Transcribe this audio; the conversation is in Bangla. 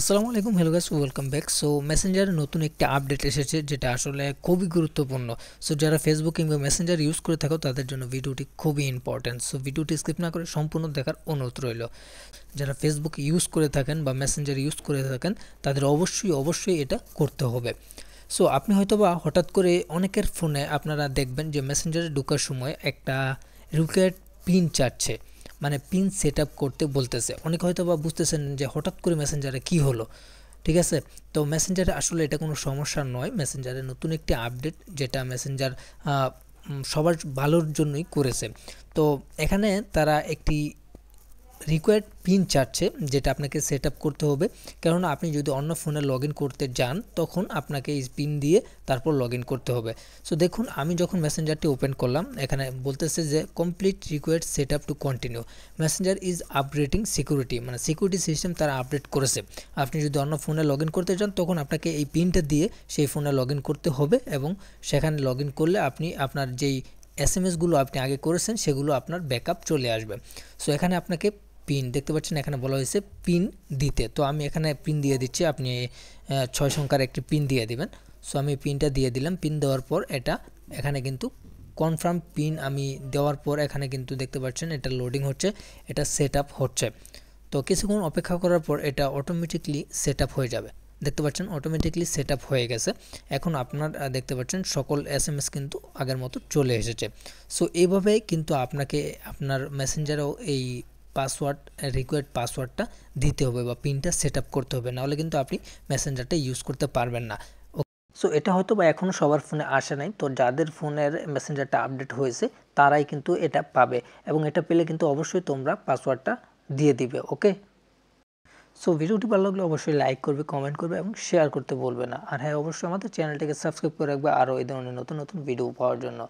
আসসালামু আলাইকুম hello guys welcome back so মেসেঞ্জারে নতুন একটা আপডেট এসেছে যেটা আসলে খুবই গুরুত্বপূর্ণ সো যারা ফেসবুক কিংবা মেসেঞ্জার ইউজ করে থাকো তাদের জন্য ভিডিওটি খুবই ইম্পর্ট্যান্ট সো ভিডিওটি স্কিপ না করে সম্পূর্ণ দেখার অনুরোধ রইল যারা ফেসবুক ইউজ করে থাকেন বা মেসেঞ্জার ইউজ করে থাকেন তাদের অবশ্যই অবশ্যই এটা করতে হবে সো আপনি হয়তোবা হঠাৎ করে অনেকের ফোনে আপনারা দেখবেন যে মেসেঞ্জারে ঢোকার সময় একটা রিকোয়ার্ড পিন চাচ্ছে মানে পিন সেট করতে বলতেছে অনেকে হয়তো বা বুঝতেছেন যে হঠাৎ করে মেসেঞ্জারে কি হলো ঠিক আছে তো মেসেঞ্জারে আসলে এটা কোনো সমস্যা নয় মেসেঞ্জারে নতুন একটি আপডেট যেটা মেসেঞ্জার সবার ভালোর জন্যই করেছে তো এখানে তারা একটি রিকোয়ার্ড পিন চাচ্ছে যেটা আপনাকে সেট করতে হবে কেননা আপনি যদি অন্য ফোনে লগ করতে যান তখন আপনাকে এই পিন দিয়ে তারপর লগ করতে হবে সো দেখুন আমি যখন মেসেঞ্জারটি ওপেন করলাম এখানে বলতেছে যে complete required set to continue messenger is updating security মানে সিকিউরিটি সিস্টেম তারা আপডেট করেছে আপনি যদি অন্য ফোনে লগ করতে চান তখন আপনাকে এই পিনটা দিয়ে সেই ফোনে লগ করতে হবে এবং সেখানে লগ করলে আপনি আপনার যেই এস এম এসগুলো আপনি আগে করেছেন সেগুলো আপনার ব্যাকআপ চলে আসবে সো এখানে আপনাকে পিন দেখতে পাচ্ছেন এখানে বলা হয়েছে পিন দিতে তো আমি এখানে পিন দিয়ে দিচ্ছি আপনি ছয় সংখ্যার একটি পিন দিয়ে দিবেন সো আমি পিনটা দিয়ে দিলাম পিন দেওয়ার পর এটা এখানে কিন্তু কনফার্ম পিন আমি দেওয়ার পর এখানে কিন্তু দেখতে পাচ্ছেন এটা লোডিং হচ্ছে এটা সেট হচ্ছে তো কিছুক্ষণ অপেক্ষা করার পর এটা অটোমেটিকলি সেট হয়ে যাবে দেখতে পাচ্ছেন অটোমেটিকলি সেট হয়ে গেছে এখন আপনার দেখতে পাচ্ছেন সকল এস এম এস কিন্তু আগের মতো চলে এসেছে সো এইভাবেই কিন্তু আপনাকে আপনার মেসেঞ্জারেও এই পাসওয়ার্ড রিকোয়ার্ড পাসওয়ার্ডটা দিতে হবে বা পিনটা সেট করতে হবে নাহলে কিন্তু আপনি মেসেঞ্জারটা ইউজ করতে পারবেন না সো এটা হয়তো বা এখনও সবার ফোনে আসে নাই তো যাদের ফোনের মেসেঞ্জারটা আপডেট হয়েছে তারাই কিন্তু এটা পাবে এবং এটা পেলে কিন্তু অবশ্যই তোমরা পাসওয়ার্ডটা দিয়ে দিবে ওকে সো ভিডিওটি ভালো লাগলে অবশ্যই লাইক করবে কমেন্ট করবে এবং শেয়ার করতে বলবে না আর হ্যাঁ অবশ্যই আমাদের চ্যানেলটাকে সাবস্ক্রাইব করে রাখবে আরও এই ধরনের নতুন নতুন ভিডিও পাওয়ার জন্য